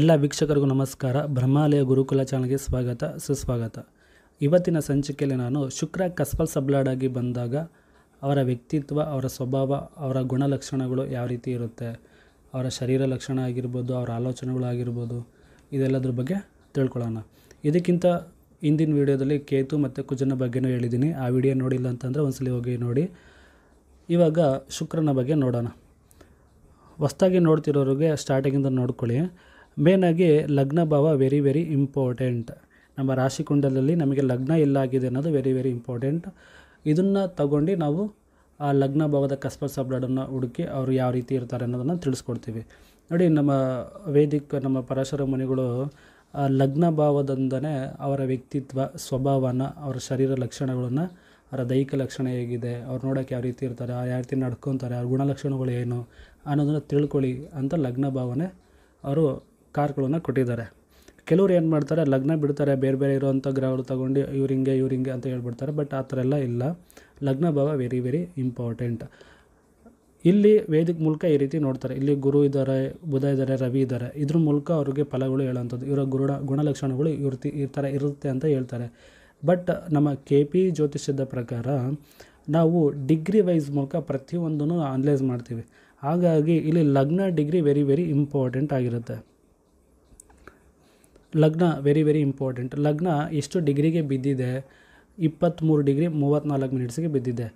ಎಲ್ಲ ವೀಕ್ಷಕರಿಗೂ ನಮಸ್ಕಾರ ಬ್ರಹ್ಮಾಲಯ ಗುರುಕುಲ ಚಾನಲ್ಗೆ ಸ್ವಾಗತ ಸುಸ್ವಾಗತ ಇವತ್ತಿನ ಸಂಚಿಕೆಯಲ್ಲಿ ನಾನು ಶುಕ್ರ ಕಸ್ಪಲ್ ಸಬ್ಲಾಡಾಗಿ ಬಂದಾಗ ಅವರ ವ್ಯಕ್ತಿತ್ವ ಅವರ ಸ್ವಭಾವ ಅವರ ಗುಣಲಕ್ಷಣಗಳು ಯಾವ ರೀತಿ ಇರುತ್ತೆ ಅವರ ಶರೀರ ಲಕ್ಷಣ ಆಗಿರ್ಬೋದು ಅವರ ಆಲೋಚನೆಗಳಾಗಿರ್ಬೋದು ಇದೆಲ್ಲದ್ರ ಬಗ್ಗೆ ತಿಳ್ಕೊಳ್ಳೋಣ ಇದಕ್ಕಿಂತ ಹಿಂದಿನ ವಿಡಿಯೋದಲ್ಲಿ ಕೇತು ಮತ್ತು ಕುಜನ ಬಗ್ಗೆನೂ ಹೇಳಿದ್ದೀನಿ ಆ ವಿಡಿಯೋ ನೋಡಿಲ್ಲ ಅಂತಂದರೆ ಒಂದ್ಸಲಿ ಹೋಗಿ ನೋಡಿ ಇವಾಗ ಶುಕ್ರನ ಬಗ್ಗೆ ನೋಡೋಣ ಹೊಸ್ದಾಗಿ ನೋಡ್ತಿರೋರಿಗೆ ಸ್ಟಾರ್ಟಿಂಗಿಂದ ನೋಡ್ಕೊಳ್ಳಿ ಮೇನಾಗಿ ಲಗ್ನ ಭಾವ ವೆರಿ ವೆರಿ ಇಂಪಾರ್ಟೆಂಟ್ ನಮ್ಮ ರಾಶಿ ಕುಂಡಲಲ್ಲಿ ನಮಗೆ ಲಗ್ನ ಎಲ್ಲಾಗಿದೆ ಅನ್ನೋದು ವೆರಿ ವೆರಿ ಇಂಪಾರ್ಟೆಂಟ್ ಇದನ್ನು ತಗೊಂಡು ನಾವು ಆ ಲಗ್ನ ಭಾವದ ಕಸ್ಪರ್ ಸಬ್ಲಾಡನ್ನು ಹುಡುಕಿ ಅವರು ಯಾವ ರೀತಿ ಇರ್ತಾರೆ ಅನ್ನೋದನ್ನು ತಿಳಿಸ್ಕೊಡ್ತೀವಿ ನೋಡಿ ನಮ್ಮ ವೇದಿಕ ನಮ್ಮ ಪರಶರ ಮುನಿಗಳು ಲಗ್ನ ಭಾವದಿಂದನೇ ಅವರ ವ್ಯಕ್ತಿತ್ವ ಸ್ವಭಾವನ ಅವರ ಶರೀರ ಲಕ್ಷಣಗಳನ್ನು ಅವರ ದೈಹಿಕ ಲಕ್ಷಣ ಹೇಗಿದೆ ಅವ್ರು ನೋಡೋಕ್ಕೆ ಯಾವ ರೀತಿ ಇರ್ತಾರೆ ಯಾವ ರೀತಿ ನಡ್ಕೊತಾರೆ ಅವ್ರ ಗುಣಲಕ್ಷಣಗಳು ಏನು ಅನ್ನೋದನ್ನು ತಿಳ್ಕೊಳ್ಳಿ ಅಂತ ಲಗ್ನ ಭಾವನೆ ಅವರು ಕಾರ್ಗಳನ್ನು ಕೊಟ್ಟಿದ್ದಾರೆ ಕೆಲವ್ರು ಏನು ಮಾಡ್ತಾರೆ ಲಗ್ನ ಬಿಡ್ತಾರೆ ಬೇರೆ ಬೇರೆ ಇರೋವಂಥ ಗ್ರಹಗಳು ತೊಗೊಂಡು ಇವ್ರು ಹಿಂಗೆ ಇವ್ರು ಹಿಂಗೆ ಅಂತ ಹೇಳ್ಬಿಡ್ತಾರೆ ಬಟ್ ಆ ಥರ ಎಲ್ಲ ಇಲ್ಲ ಲಗ್ನ ಭಾವ ವೆರಿ ವೆರಿ ಇಂಪಾರ್ಟೆಂಟ್ ಇಲ್ಲಿ ವೇದಿಕ ಮೂಲಕ ಈ ರೀತಿ ನೋಡ್ತಾರೆ ಇಲ್ಲಿ ಗುರು ಇದ್ದಾರೆ ಬುಧ ಇದ್ದಾರೆ ರವಿ ಇದ್ದಾರೆ ಇದ್ರ ಮೂಲಕ ಅವ್ರಿಗೆ ಫಲಗಳು ಹೇಳೋಂಥದ್ದು ಇವರ ಗುರುಡ ಗುಣಲಕ್ಷಣಗಳು ಇವ್ರ ಈ ಥರ ಇರುತ್ತೆ ಅಂತ ಹೇಳ್ತಾರೆ ಬಟ್ ನಮ್ಮ ಕೆ ಪಿ ಜ್ಯೋತಿಷ್ಯದ ಪ್ರಕಾರ ನಾವು ಡಿಗ್ರಿ ವೈಸ್ ಮೂಲಕ ಪ್ರತಿಯೊಂದನ್ನು ಅನಲೈಸ್ ಮಾಡ್ತೀವಿ ಹಾಗಾಗಿ ಇಲ್ಲಿ ಲಗ್ನ ಡಿಗ್ರಿ ವೆರಿ ವೆರಿ ಇಂಪಾರ್ಟೆಂಟ್ ಆಗಿರುತ್ತೆ ಲಗ್ನ ವೆರಿ ವೆರಿ ಇಂಪಾರ್ಟೆಂಟ್ ಲಗ್ನ ಎಷ್ಟು ಡಿಗ್ರಿಗೆ ಬಿದ್ದಿದೆ ಇಪ್ಪತ್ತ್ಮೂರು ಡಿಗ್ರಿ ಮೂವತ್ತ್ನಾಲ್ಕು ಮಿನಿಟ್ಸ್ಗೆ ಬಿದ್ದಿದೆ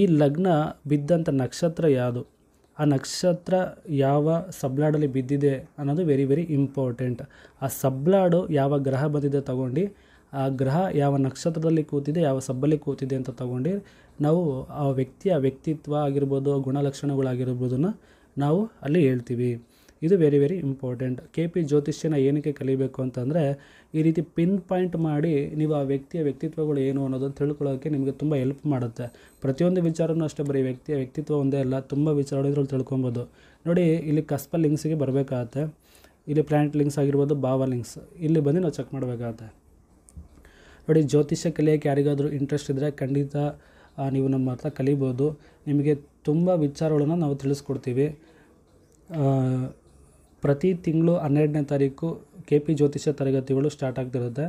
ಈ ಲಗ್ನ ಬಿದ್ದಂಥ ನಕ್ಷತ್ರ ಯಾವುದು ಆ ನಕ್ಷತ್ರ ಯಾವ ಸಬ್ಲಾಡಲ್ಲಿ ಬಿದ್ದಿದೆ ಅನ್ನೋದು ವೆರಿ ವೆರಿ ಇಂಪಾರ್ಟೆಂಟ್ ಆ ಸಬ್ಲಾಡು ಯಾವ ಗ್ರಹ ಬಂದಿದೆ ತಗೊಂಡು ಆ ಗ್ರಹ ಯಾವ ನಕ್ಷತ್ರದಲ್ಲಿ ಕೂತಿದೆ ಯಾವ ಸಬ್ಬಲ್ಲಿ ಕೂತಿದೆ ಅಂತ ತಗೊಂಡು ನಾವು ಆ ವ್ಯಕ್ತಿಯ ವ್ಯಕ್ತಿತ್ವ ಆಗಿರ್ಬೋದು ಗುಣಲಕ್ಷಣಗಳಾಗಿರ್ಬೋದನ್ನು ನಾವು ಅಲ್ಲಿ ಹೇಳ್ತೀವಿ ಇದು very very important K P ಜ್ಯೋತಿಷ್ಯನ ಏನಕ್ಕೆ ಕಲಿಬೇಕು ಅಂತಂದರೆ ಈ ರೀತಿ ಪಿನ್ ಪಾಯಿಂಟ್ ಮಾಡಿ ನೀವು ಆ ವ್ಯಕ್ತಿಯ ವ್ಯಕ್ತಿತ್ವಗಳು ಏನು ಅನ್ನೋದನ್ನು ತಿಳ್ಕೊಳ್ಳೋಕ್ಕೆ ನಿಮಗೆ ತುಂಬ ಹೆಲ್ಪ್ ಮಾಡುತ್ತೆ ಪ್ರತಿಯೊಂದು ವಿಚಾರನೂ ಅಷ್ಟೇ ಬರೀ ವ್ಯಕ್ತಿಯ ವ್ಯಕ್ತಿತ್ವ ಒಂದೇ ಅಲ್ಲ ತುಂಬ ವಿಚಾರ ಇದ್ರಲ್ಲಿ ತಿಳ್ಕೊಬೋದು ನೋಡಿ ಇಲ್ಲಿ ಕಸ್ಪ ಲಿಂಕ್ಸಿಗೆ ಬರಬೇಕಾಗತ್ತೆ ಇಲ್ಲಿ ಪ್ಲ್ಯಾಂಟ್ ಲಿಂಕ್ಸ್ ಆಗಿರ್ಬೋದು ಭಾವ ಲಿಂಕ್ಸ್ ಇಲ್ಲಿ ಬಂದು ನಾವು ಚೆಕ್ ಮಾಡಬೇಕಾಗತ್ತೆ ನೋಡಿ ಜ್ಯೋತಿಷ್ಯ ಕಲಿಯೋಕ್ಕೆ ಯಾರಿಗಾದರೂ ಇಂಟ್ರೆಸ್ಟ್ ಇದ್ದರೆ ಖಂಡಿತ ನೀವು ನಮ್ಮ ಹತ್ರ ಕಲಿಬೋದು ನಿಮಗೆ ತುಂಬ ವಿಚಾರಗಳನ್ನು ನಾವು ತಿಳಿಸ್ಕೊಡ್ತೀವಿ ಪ್ರತಿ ತಿಂಗಳು ಹನ್ನೆರಡನೇ ತಾರೀಕು ಕೆ ಪಿ ಜ್ಯೋತಿಷ್ಯ ತರಗತಿಗಳು ಸ್ಟಾರ್ಟ್ ಆಗ್ತಿರುತ್ತೆ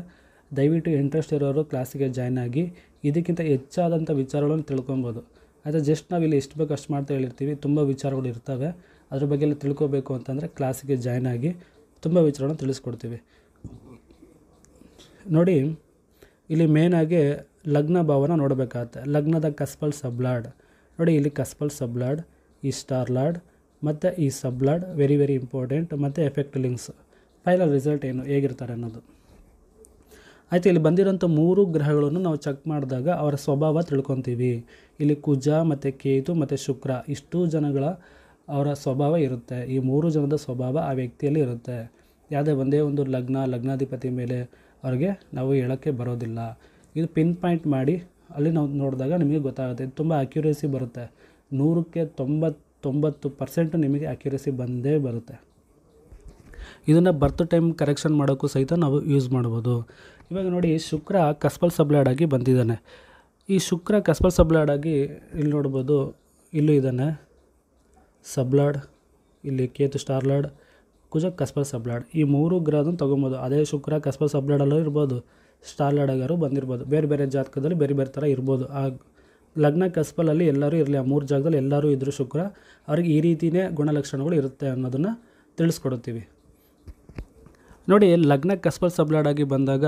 ದಯವಿಟ್ಟು ಇಂಟ್ರೆಸ್ಟ್ ಇರೋರು ಕ್ಲಾಸಿಗೆ ಜಾಯ್ನ್ ಆಗಿ ಇದಕ್ಕಿಂತ ಹೆಚ್ಚಾದಂಥ ವಿಚಾರಗಳನ್ನು ತಿಳ್ಕೊಬೋದು ಆದರೆ ಜಸ್ಟ್ ನಾವಿಲ್ಲಿ ಎಷ್ಟು ಬೇಕು ಅಷ್ಟು ಮಾಡ್ತಾ ಹೇಳಿರ್ತೀವಿ ತುಂಬ ವಿಚಾರಗಳು ಇರ್ತವೆ ಅದ್ರ ಬಗ್ಗೆ ಎಲ್ಲ ತಿಳ್ಕೊಬೇಕು ಅಂತಂದರೆ ಕ್ಲಾಸಿಗೆ ಜಾಯ್ನ್ ಆಗಿ ತುಂಬ ವಿಚಾರಗಳನ್ನು ತಿಳಿಸ್ಕೊಡ್ತೀವಿ ನೋಡಿ ಇಲ್ಲಿ ಮೇಯ್ನಾಗಿ ಲಗ್ನ ಭಾವನ ನೋಡಬೇಕಾಗತ್ತೆ ಲಗ್ನದ ಕಸ್ಪಲ್ ಸಬ್ಲಾಡ್ ನೋಡಿ ಇಲ್ಲಿ ಕಸ್ಪಲ್ ಸಬ್ಲಾಡ್ ಈ ಸ್ಟಾರ್ ಲಾಡ್ ಮತ್ತು ಈ ಸಬ್ಲಾಡ್ ವೆರಿ ವೆರಿ ಇಂಪಾರ್ಟೆಂಟ್ ಮತ್ತು ಎಫೆಕ್ಟ್ ಲಿಂಕ್ಸ್ ಫೈನಲ್ ರಿಸಲ್ಟ್ ಏನು ಹೇಗಿರ್ತಾರೆ ಅನ್ನೋದು ಆಯಿತು ಇಲ್ಲಿ ಬಂದಿರೋಂಥ ಮೂರು ಗ್ರಹಗಳನ್ನು ನಾವು ಚೆಕ್ ಮಾಡಿದಾಗ ಅವರ ಸ್ವಭಾವ ತಿಳ್ಕೊತೀವಿ ಇಲ್ಲಿ ಕುಜ ಮತ್ತು ಕೇತು ಮತ್ತು ಶುಕ್ರ ಇಷ್ಟು ಜನಗಳ ಅವರ ಸ್ವಭಾವ ಇರುತ್ತೆ ಈ ಮೂರು ಜನದ ಸ್ವಭಾವ ಆ ವ್ಯಕ್ತಿಯಲ್ಲಿ ಇರುತ್ತೆ ಯಾವುದೇ ಒಂದೇ ಒಂದು ಲಗ್ನ ಲಗ್ನಾಧಿಪತಿ ಮೇಲೆ ಅವ್ರಿಗೆ ನಾವು ಹೇಳೋಕ್ಕೆ ಬರೋದಿಲ್ಲ ಇದು ಪಿನ್ ಪಾಯಿಂಟ್ ಮಾಡಿ ಅಲ್ಲಿ ನಾವು ನೋಡಿದಾಗ ನಿಮಗೆ ಗೊತ್ತಾಗುತ್ತೆ ತುಂಬ ಅಕ್ಯುರೇಸಿ ಬರುತ್ತೆ ನೂರಕ್ಕೆ ತೊಂಬತ್ತೊಂಬತ್ತು ಪರ್ಸೆಂಟ್ ನಿಮಗೆ ಅಕ್ಯುರೇಸಿ ಬಂದೇ ಬರುತ್ತೆ ಇದನ್ನು ಬರ್ತ್ ಟೈಮ್ ಕರೆಕ್ಷನ್ ಮಾಡೋಕ್ಕೂ ಸಹಿತ ನಾವು ಯೂಸ್ ಮಾಡ್ಬೋದು ಇವಾಗ ನೋಡಿ ಶುಕ್ರ ಕಸ್ಬಲ್ ಸಬ್ಲಾಡ್ ಆಗಿ ಬಂದಿದ್ದಾನೆ ಈ ಶುಕ್ರ ಕಸ್ಬಲ್ ಸಬ್ಲಾಡ್ ಆಗಿ ಇಲ್ಲಿ ನೋಡ್ಬೋದು ಇಲ್ಲೂ ಇದ್ದಾನೆ ಸಬ್ಲಾಡ್ ಇಲ್ಲಿ ಕೇತು ಸ್ಟಾರ್ಲಾಡ್ ಕುಜ ಕಸ್ಬ ಸಬ್ಲಾಡ್ ಈ ಮೂರು ಗ್ರಹದನ್ನು ತೊಗೊಬೋದು ಅದೇ ಶುಕ್ರ ಕಸ್ಬ ಸಬ್ಲಾಡಲ್ಲೂ ಇರ್ಬೋದು ಸ್ಟಾರ್ ಲಡಗರು ಬಂದಿರ್ಬೋದು ಬೇರೆ ಬೇರೆ ಜಾತಕದಲ್ಲಿ ಬೇರೆ ಬೇರೆ ಥರ ಇರ್ಬೋದು ಆ ಲಗ್ನ ಕಸ್ಬಲಲ್ಲಿ ಎಲ್ಲರೂ ಇರಲಿ ಆ ಮೂರು ಜಾಗದಲ್ಲಿ ಎಲ್ಲರೂ ಇದ್ದರು ಶುಕ್ರ ಅವ್ರಿಗೆ ಈ ರೀತಿಯೇ ಗುಣಲಕ್ಷಣಗಳು ಇರುತ್ತೆ ಅನ್ನೋದನ್ನು ತಿಳಿಸ್ಕೊಡುತ್ತೀವಿ ನೋಡಿ ಲಗ್ನ ಕಸ್ಪಲ್ ಸಬ್ಲಾಡಾಗಿ ಬಂದಾಗ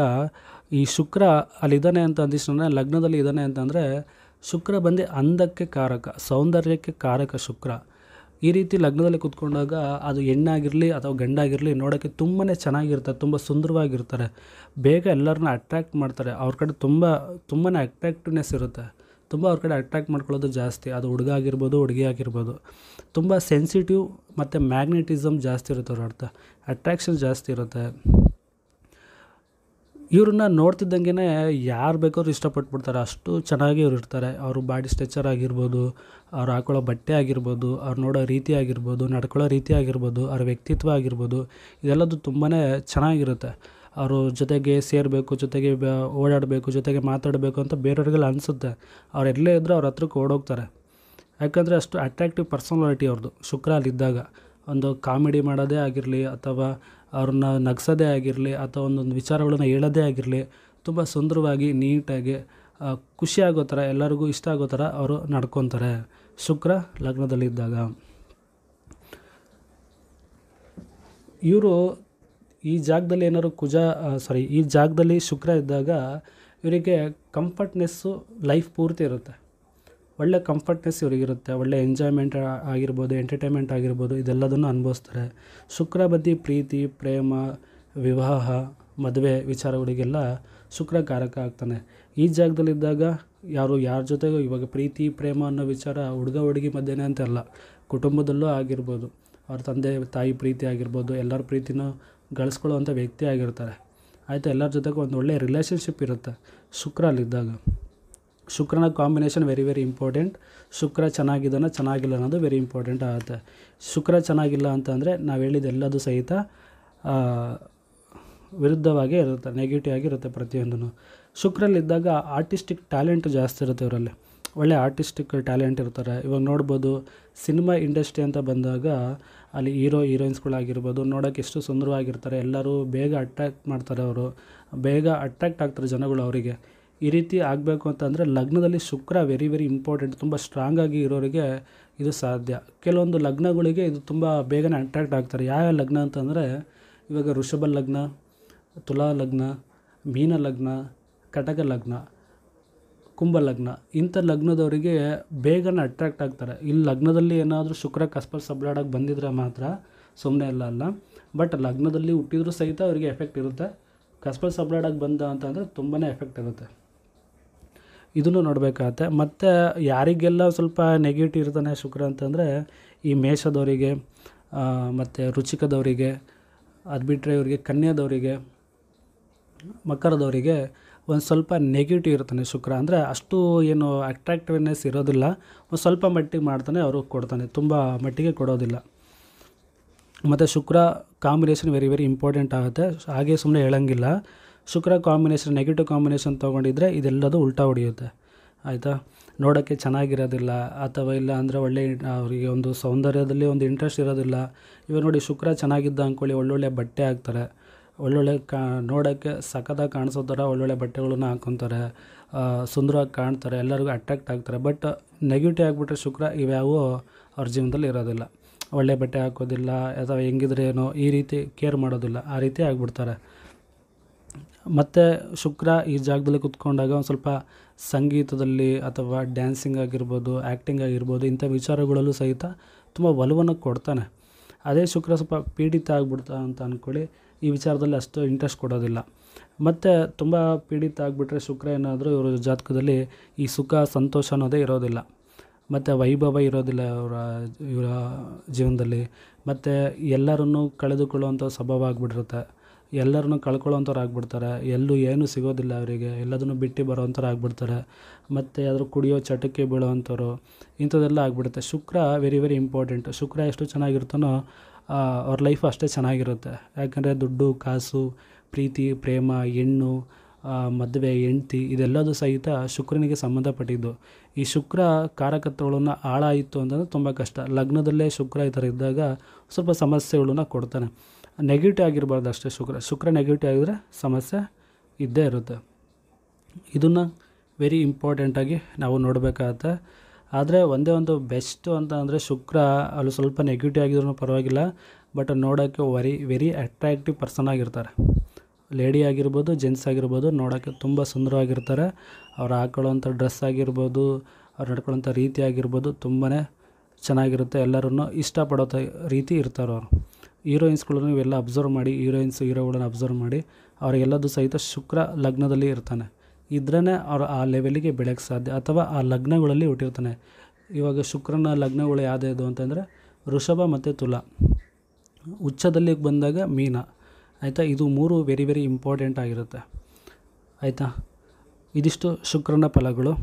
ಈ ಶುಕ್ರ ಅಲ್ಲಿದ್ದಾನೆ ಅಂತ ಅಂದಿಷ್ಟ ಲಗ್ನದಲ್ಲಿ ಇದ್ದಾನೆ ಅಂತಂದರೆ ಶುಕ್ರ ಬಂದು ಅಂದಕ್ಕೆ ಕಾರಕ ಸೌಂದರ್ಯಕ್ಕೆ ಕಾರಕ ಶುಕ್ರ ಈ ರೀತಿ ಲಗ್ನದಲ್ಲಿ ಕೂತ್ಕೊಂಡಾಗ ಅದು ಹೆಣ್ಣಾಗಿರಲಿ ಅಥವಾ ಗಂಡಾಗಿರಲಿ ನೋಡೋಕ್ಕೆ ತುಂಬಾ ಚೆನ್ನಾಗಿರ್ತಾರೆ ತುಂಬ ಸುಂದರವಾಗಿರ್ತಾರೆ ಬೇಗ ಎಲ್ಲರನ್ನ ಅಟ್ರ್ಯಾಕ್ಟ್ ಮಾಡ್ತಾರೆ ಅವ್ರ ಕಡೆ ತುಂಬ ತುಂಬಾ ಅಟ್ರ್ಯಾಕ್ಟಿವ್ನೆಸ್ ಇರುತ್ತೆ ತುಂಬ ಅವ್ರ ಕಡೆ ಅಟ್ರ್ಯಾಕ್ಟ್ ಮಾಡ್ಕೊಳ್ಳೋದು ಜಾಸ್ತಿ ಅದು ಹುಡುಗ ಆಗಿರ್ಬೋದು ಹುಡುಗಿ ಆಗಿರ್ಬೋದು ತುಂಬ ಸೆನ್ಸಿಟಿವ್ ಮತ್ತು ಮ್ಯಾಗ್ನೆಟಿಸಮ್ ಜಾಸ್ತಿ ಇರುತ್ತೆ ಅವ್ರ ಅರ್ಥ ಅಟ್ರ್ಯಾಕ್ಷನ್ ಜಾಸ್ತಿ ಇರುತ್ತೆ ಇವ್ರನ್ನ ನೋಡ್ತಿದ್ದಂಗೆ ಯಾರು ಬೇಕಾದ್ರೂ ಬಿಡ್ತಾರೆ ಅಷ್ಟು ಚೆನ್ನಾಗಿ ಇವ್ರು ಇರ್ತಾರೆ ಅವರು ಬಾಡಿ ಸ್ಟ್ರೆಚರ್ ಆಗಿರ್ಬೋದು ಅವ್ರು ಹಾಕೊಳ್ಳೋ ಬಟ್ಟೆ ಆಗಿರ್ಬೋದು ಅವ್ರು ನೋಡೋ ರೀತಿ ಆಗಿರ್ಬೋದು ನಡ್ಕೊಳ್ಳೋ ರೀತಿ ಆಗಿರ್ಬೋದು ಅವ್ರ ವ್ಯಕ್ತಿತ್ವ ಆಗಿರ್ಬೋದು ಇದೆಲ್ಲದು ತುಂಬಾ ಚೆನ್ನಾಗಿರುತ್ತೆ ಅವರು ಜೊತೆಗೆ ಸೇರಬೇಕು ಜೊತೆಗೆ ಓಡಾಡಬೇಕು ಜೊತೆಗೆ ಮಾತಾಡಬೇಕು ಅಂತ ಬೇರೆಯವ್ರಿಗೆಲ್ಲ ಅನಿಸುತ್ತೆ ಅವ್ರು ಎಲ್ಲೇ ಇದ್ದರೂ ಅವ್ರ ಹತ್ರಕ್ಕೆ ಓಡೋಗ್ತಾರೆ ಯಾಕಂದರೆ ಅಷ್ಟು ಅಟ್ರ್ಯಾಕ್ಟಿವ್ ಪರ್ಸನಾಲಿಟಿ ಅವ್ರದ್ದು ಶುಕ್ರ ಅಲ್ಲಿದ್ದಾಗ ಒಂದು ಕಾಮಿಡಿ ಮಾಡೋದೇ ಆಗಿರಲಿ ಅಥವಾ ಅವ್ರನ್ನ ನಗ್ಸೋದೇ ಆಗಿರಲಿ ಅಥವಾ ಒಂದೊಂದು ವಿಚಾರಗಳನ್ನು ಹೇಳೋದೇ ಆಗಿರಲಿ ತುಂಬ ಸುಂದರವಾಗಿ ನೀಟಾಗಿ ಖುಷಿಯಾಗೋ ಥರ ಎಲ್ಲರಿಗೂ ಇಷ್ಟ ಆಗೋ ಥರ ಅವರು ನಡ್ಕೊತಾರೆ ಶುಕ್ರ ಲಗ್ನದಲ್ಲಿದ್ದಾಗ ಇವರು ಈ ಜಾಗದಲ್ಲಿ ಏನಾದ್ರು ಕುಜ ಸಾರಿ ಈ ಜಾಗದಲ್ಲಿ ಶುಕ್ರ ಇದ್ದಾಗ ಇವರಿಗೆ ಕಂಫರ್ಟ್ನೆಸ್ಸು ಲೈಫ್ ಪೂರ್ತಿ ಇರುತ್ತೆ ಒಳ್ಳೆ ಕಂಫರ್ಟ್ನೆಸ್ ಇವರಿಗಿರುತ್ತೆ ಒಳ್ಳೆ ಎಂಜಾಯ್ಮೆಂಟ್ ಆಗಿರ್ಬೋದು ಎಂಟರ್ಟೈನ್ಮೆಂಟ್ ಆಗಿರ್ಬೋದು ಇದೆಲ್ಲದನ್ನು ಅನುಭವಿಸ್ತಾರೆ ಶುಕ್ರ ಬದಿ ಪ್ರೀತಿ ಪ್ರೇಮ ವಿವಾಹ ಮದುವೆ ವಿಚಾರಗಳಿಗೆಲ್ಲ ಶುಕ್ರ ಕಾರಕ ಆಗ್ತಾನೆ ಈ ಜಾಗದಲ್ಲಿದ್ದಾಗ ಯಾರು ಯಾರ ಜೊತೆಗೂ ಇವಾಗ ಪ್ರೀತಿ ಪ್ರೇಮ ಅನ್ನೋ ವಿಚಾರ ಹುಡುಗ ಹುಡುಗಿ ಮಧ್ಯೆನೇ ಅಂತಲ್ಲ ಕುಟುಂಬದಲ್ಲೂ ಆಗಿರ್ಬೋದು ಅವ್ರ ತಂದೆ ತಾಯಿ ಪ್ರೀತಿ ಆಗಿರ್ಬೋದು ಎಲ್ಲರ ಪ್ರೀತಿನೂ ಗಳಿಸ್ಕೊಳ್ಳೋವಂಥ ವ್ಯಕ್ತಿ ಆಗಿರ್ತಾರೆ ಆಯಿತು ಎಲ್ಲರ ಜೊತೆಗೂ ಒಂದು ಒಳ್ಳೆಯ ರಿಲೇಷನ್ಶಿಪ್ ಇರುತ್ತೆ ಶುಕ್ರ ಅಲ್ಲಿದ್ದಾಗ ಶುಕ್ರನ ಕಾಂಬಿನೇಷನ್ ವೆರಿ ವೆರಿ ಇಂಪಾರ್ಟೆಂಟ್ ಶುಕ್ರ ಚೆನ್ನಾಗಿದ್ದಾನೆ ಚೆನ್ನಾಗಿಲ್ಲ ಅನ್ನೋದು ವೆರಿ ಇಂಪಾರ್ಟೆಂಟ್ ಆಗುತ್ತೆ ಶುಕ್ರ ಚೆನ್ನಾಗಿಲ್ಲ ಅಂತಂದರೆ ನಾವು ಹೇಳಿದ ಎಲ್ಲದೂ ಸಹಿತ ವಿರುದ್ಧವಾಗಿ ಇರುತ್ತೆ ನೆಗೆಟಿವ್ ಆಗಿರುತ್ತೆ ಪ್ರತಿಯೊಂದೂ ಶುಕ್ರಲ್ಲಿದ್ದಾಗ ಆರ್ಟಿಸ್ಟಿಕ್ ಟ್ಯಾಲೆಂಟ್ ಜಾಸ್ತಿ ಇರುತ್ತೆ ಇವರಲ್ಲಿ ಒಳ್ಳೆ ಆರ್ಟಿಸ್ಟಿಕ್ ಟ್ಯಾಲೆಂಟ್ ಇರ್ತಾರೆ ಇವಾಗ ನೋಡ್ಬೋದು ಸಿನಿಮಾ ಇಂಡಸ್ಟ್ರಿ ಅಂತ ಬಂದಾಗ ಅಲ್ಲಿ ಹೀರೋ ಹೀರೋಯಿನ್ಸ್ಗಳಾಗಿರ್ಬೋದು ನೋಡೋಕೆ ಎಷ್ಟು ಸುಂದರವಾಗಿರ್ತಾರೆ ಎಲ್ಲರೂ ಬೇಗ ಅಟ್ರ್ಯಾಕ್ಟ್ ಮಾಡ್ತಾರೆ ಅವರು ಬೇಗ ಅಟ್ರ್ಯಾಕ್ಟ್ ಆಗ್ತಾರೆ ಜನಗಳು ಅವರಿಗೆ ಈ ರೀತಿ ಆಗಬೇಕು ಅಂತಂದರೆ ಲಗ್ನದಲ್ಲಿ ಶುಕ್ರ ವೆರಿ ವೆರಿ ಇಂಪಾರ್ಟೆಂಟ್ ತುಂಬ ಆಗಿ ಇರೋರಿಗೆ ಇದು ಸಾಧ್ಯ ಕೆಲವೊಂದು ಲಗ್ನಗಳಿಗೆ ಇದು ತುಂಬ ಬೇಗನೆ ಅಟ್ರ್ಯಾಕ್ಟ್ ಆಗ್ತಾರೆ ಯಾವ್ಯಾವ ಲಗ್ನ ಅಂತಂದರೆ ಇವಾಗ ಋಷಭ ಲಗ್ನ ತುಲಾ ಲಗ್ನ ಮೀನ ಲಗ್ನ ಕಟಕ ಲಗ್ನ ಕುಂಭ ಲಗ್ನ ಇಂಥ ಲಗ್ನದವರಿಗೆ ಬೇಗನೆ ಅಟ್ರ್ಯಾಕ್ಟ್ ಆಗ್ತಾರೆ ಇಲ್ಲಿ ಲಗ್ನದಲ್ಲಿ ಏನಾದರೂ ಶುಕ್ರ ಕಸ್ಪರ್ ಸಬ್ಲಾಡಕ್ಕೆ ಬಂದಿದ್ರೆ ಮಾತ್ರ ಸುಮ್ಮನೆ ಅಲ್ಲ ಅಲ್ಲ ಬಟ್ ಲಗ್ನದಲ್ಲಿ ಹುಟ್ಟಿದ್ರೂ ಸಹಿತ ಅವರಿಗೆ ಎಫೆಕ್ಟ್ ಇರುತ್ತೆ ಕಸ್ಪಲ್ ಸಬ್ಲಾಡಕ್ಕೆ ಬಂದ ಅಂತಂದರೆ ತುಂಬಾ ಎಫೆಕ್ಟ್ ಇರುತ್ತೆ ಇದನ್ನು ನೋಡಬೇಕಾಗತ್ತೆ ಮತ್ತು ಯಾರಿಗೆಲ್ಲ ಸ್ವಲ್ಪ ನೆಗೆಟಿವ್ ಇರ್ತಾನೆ ಶುಕ್ರ ಅಂತಂದರೆ ಈ ಮೇಷದವರಿಗೆ ಮತ್ತು ರುಚಿಕದವರಿಗೆ ಅದು ಬಿಟ್ಟರೆ ಇವರಿಗೆ ಕನ್ಯಾದವರಿಗೆ ಮಕರದವರಿಗೆ ಒಂದು ಸ್ವಲ್ಪ ನೆಗೆಟಿವ್ ಇರ್ತಾನೆ ಶುಕ್ರ ಅಂದರೆ ಅಷ್ಟು ಏನು ಅಟ್ರಾಕ್ಟಿವ್ನೆಸ್ ಇರೋದಿಲ್ಲ ಒಂದು ಸ್ವಲ್ಪ ಮಟ್ಟಿಗೆ ಮಾಡ್ತಾನೆ ಅವರು ಕೊಡ್ತಾನೆ ತುಂಬ ಮಟ್ಟಿಗೆ ಕೊಡೋದಿಲ್ಲ ಮತ್ತು ಶುಕ್ರ ಕಾಂಬಿನೇಷನ್ ವೆರಿ ವೆರಿ ಇಂಪಾರ್ಟೆಂಟ್ ಆಗುತ್ತೆ ಹಾಗೆ ಸುಮ್ಮನೆ ಹೇಳೋಂಗಿಲ್ಲ ಶುಕ್ರ ಕಾಂಬಿನೇಷನ್ ನೆಗೆಟಿವ್ ಕಾಂಬಿನೇಷನ್ ತೊಗೊಂಡಿದ್ರೆ ಇದೆಲ್ಲದೂ ಉಲ್ಟಾ ಹೊಡೆಯುತ್ತೆ ಆಯಿತಾ ನೋಡೋಕ್ಕೆ ಚೆನ್ನಾಗಿರೋದಿಲ್ಲ ಅಥವಾ ಇಲ್ಲ ಅಂದರೆ ಒಳ್ಳೆ ಅವರಿಗೆ ಒಂದು ಸೌಂದರ್ಯದಲ್ಲಿ ಒಂದು ಇಂಟ್ರೆಸ್ಟ್ ಇರೋದಿಲ್ಲ ಇವಾಗ ನೋಡಿ ಶುಕ್ರ ಚೆನ್ನಾಗಿದ್ದ ಅಂದ್ಕೊಳ್ಳಿ ಒಳ್ಳೊಳ್ಳೆ ಬಟ್ಟೆ ಹಾಕ್ತಾರೆ ಒಳ್ಳೊಳ್ಳೆ ಕಾ ನೋಡೋಕ್ಕೆ ಸಖತ್ತಾಗಿ ಕಾಣಿಸೋ ಥರ ಒಳ್ಳೊಳ್ಳೆ ಬಟ್ಟೆಗಳನ್ನ ಹಾಕ್ಕೊತಾರೆ ಸುಂದರವಾಗಿ ಕಾಣ್ತಾರೆ ಎಲ್ಲರಿಗೂ ಅಟ್ರಾಕ್ಟ್ ಆಗ್ತಾರೆ ಬಟ್ ನೆಗೆಟಿವ್ ಆಗಿಬಿಟ್ರೆ ಶುಕ್ರ ಇವ್ಯಾವೂ ಅವ್ರ ಜೀವನದಲ್ಲಿ ಇರೋದಿಲ್ಲ ಒಳ್ಳೆ ಬಟ್ಟೆ ಹಾಕೋದಿಲ್ಲ ಅಥವಾ ಹೆಂಗಿದ್ರೆ ಏನೋ ಈ ರೀತಿ ಕೇರ್ ಮಾಡೋದಿಲ್ಲ ಆ ರೀತಿ ಆಗಿಬಿಡ್ತಾರೆ ಮತ್ತು ಶುಕ್ರ ಈ ಜಾಗದಲ್ಲಿ ಕುತ್ಕೊಂಡಾಗ ಒಂದು ಸ್ವಲ್ಪ ಸಂಗೀತದಲ್ಲಿ ಅಥವಾ ಡ್ಯಾನ್ಸಿಂಗ್ ಆಗಿರ್ಬೋದು ಆ್ಯಕ್ಟಿಂಗ್ ಆಗಿರ್ಬೋದು ಇಂಥ ವಿಚಾರಗಳಲ್ಲೂ ಸಹಿತ ತುಂಬ ಒಲವನ್ನು ಕೊಡ್ತಾನೆ ಅದೇ ಶುಕ್ರ ಸ್ವಲ್ಪ ಪೀಡಿತ ಆಗ್ಬಿಡ್ತಾ ಅಂತ ಅಂದ್ಕೊಳ್ಳಿ ಈ ವಿಚಾರದಲ್ಲಿ ಅಷ್ಟು ಇಂಟ್ರೆಸ್ಟ್ ಕೊಡೋದಿಲ್ಲ ಮತ್ತು ತುಂಬ ಪೀಡಿತ ಆಗಿಬಿಟ್ರೆ ಶುಕ್ರ ಏನಾದರೂ ಇವರ ಜಾತಕದಲ್ಲಿ ಈ ಸುಖ ಸಂತೋಷ ಅನ್ನೋದೇ ಇರೋದಿಲ್ಲ ಮತ್ತು ವೈಭವ ಇರೋದಿಲ್ಲ ಇವರ ಇವರ ಜೀವನದಲ್ಲಿ ಮತ್ತು ಎಲ್ಲರನ್ನೂ ಕಳೆದುಕೊಳ್ಳುವಂಥ ಸ್ವಭಾವ ಆಗಿಬಿಟ್ಟಿರುತ್ತೆ ಎಲ್ಲರನ್ನೂ ಕಳ್ಕೊಳ್ಳೋಂಥವ್ರು ಆಗ್ಬಿಡ್ತಾರೆ ಎಲ್ಲೂ ಏನೂ ಸಿಗೋದಿಲ್ಲ ಅವರಿಗೆ ಎಲ್ಲದನ್ನು ಬಿಟ್ಟು ಬರೋವಂಥವ್ರು ಆಗ್ಬಿಡ್ತಾರೆ ಮತ್ತು ಯಾರು ಕುಡಿಯೋ ಚಟಕ್ಕೆ ಬೀಳೋವಂಥವ್ರು ಇಂಥದ್ದೆಲ್ಲ ಆಗಿಬಿಡುತ್ತೆ ಶುಕ್ರ ವೆರಿ ವೆರಿ ಇಂಪಾರ್ಟೆಂಟ್ ಶುಕ್ರ ಎಷ್ಟು ಚೆನ್ನಾಗಿರ್ತಾನೋ ಅವ್ರ ಲೈಫ್ ಅಷ್ಟೇ ಚೆನ್ನಾಗಿರುತ್ತೆ ಯಾಕಂದರೆ ದುಡ್ಡು ಕಾಸು ಪ್ರೀತಿ ಪ್ರೇಮ ಹೆಣ್ಣು ಮದುವೆ ಹೆಂಡ್ತಿ ಇದೆಲ್ಲದೂ ಸಹಿತ ಶುಕ್ರನಿಗೆ ಸಂಬಂಧಪಟ್ಟಿದ್ದು ಈ ಶುಕ್ರ ಕಾರಕತ್ವಗಳನ್ನು ಹಾಳಾಯಿತು ಅಂತಂದರೆ ತುಂಬ ಕಷ್ಟ ಲಗ್ನದಲ್ಲೇ ಶುಕ್ರ ಈ ಥರ ಇದ್ದಾಗ ಸ್ವಲ್ಪ ಸಮಸ್ಯೆಗಳನ್ನ ಕೊಡ್ತಾನೆ ನೆಗೆಟಿವ್ ಆಗಿರಬಾರ್ದು ಅಷ್ಟೇ ಶುಕ್ರ ಶುಕ್ರ ನೆಗೆಟಿವ್ ಆಗಿದ್ರೆ ಸಮಸ್ಯೆ ಇದ್ದೇ ಇರುತ್ತೆ ಇದನ್ನು ವೆರಿ ಇಂಪಾರ್ಟೆಂಟಾಗಿ ನಾವು ನೋಡಬೇಕಾಗತ್ತೆ ಆದರೆ ಒಂದೇ ಒಂದು ಬೆಸ್ಟು ಅಂತ ಅಂದರೆ ಶುಕ್ರ ಅಲ್ಲಿ ಸ್ವಲ್ಪ ನೆಗೆಟಿವ್ ಆಗಿದ್ರೂ ಪರವಾಗಿಲ್ಲ ಬಟ್ ನೋಡೋಕ್ಕೆ ವೆರಿ ವೆರಿ ಅಟ್ರ್ಯಾಕ್ಟಿವ್ ಪರ್ಸನ್ ಆಗಿರ್ತಾರೆ ಲೇಡಿ ಆಗಿರ್ಬೋದು ಜೆಂಟ್ಸ್ ಆಗಿರ್ಬೋದು ನೋಡೋಕ್ಕೆ ತುಂಬ ಸುಂದರವಾಗಿರ್ತಾರೆ ಅವ್ರು ಹಾಕೊಳ್ಳೋಂಥ ಡ್ರೆಸ್ ಆಗಿರ್ಬೋದು ಅವ್ರು ನಡ್ಕೊಳ್ಳೋಂಥ ರೀತಿ ಆಗಿರ್ಬೋದು ತುಂಬಾ ಚೆನ್ನಾಗಿರುತ್ತೆ ಎಲ್ಲರೂ ಇಷ್ಟಪಡೋ ರೀತಿ ಇರ್ತಾರೆ ಅವರು ಹೀರೋಯಿನ್ಸ್ಗಳನ್ನು ಇವೆಲ್ಲ ಅಬ್ಸರ್ವ್ ಮಾಡಿ ಹೀರೋಯಿನ್ಸ್ ಹೀರೋಗಳನ್ನು ಅಬ್ಸರ್ವ್ ಮಾಡಿ ಅವರಿಗೆಲ್ಲದೂ ಸಹಿತ ಶುಕ್ರ ಲಗ್ನದಲ್ಲಿ ಇರ್ತಾನೆ ಇದ್ರೇ ಅವರು ಆ ಲೆವೆಲಿಗೆ ಬೆಳಕ್ಕೆ ಸಾಧ್ಯ ಅಥವಾ ಆ ಲಗ್ನಗಳಲ್ಲಿ ಹುಟ್ಟಿರ್ತಾನೆ ಇವಾಗ ಶುಕ್ರನ ಲಗ್ನಗಳು ಯಾವ್ದು ಅಂತಂದರೆ ವೃಷಭ ಮತ್ತು ತುಲಾ ಉಚ್ಚದಲ್ಲಿ ಬಂದಾಗ ಮೀನ ಆಯಿತಾ ಇದು ಮೂರು ವೆರಿ ವೆರಿ ಇಂಪಾರ್ಟೆಂಟ್ ಆಗಿರುತ್ತೆ ಆಯಿತಾ ಇದಿಷ್ಟು ಶುಕ್ರನ ಫಲಗಳು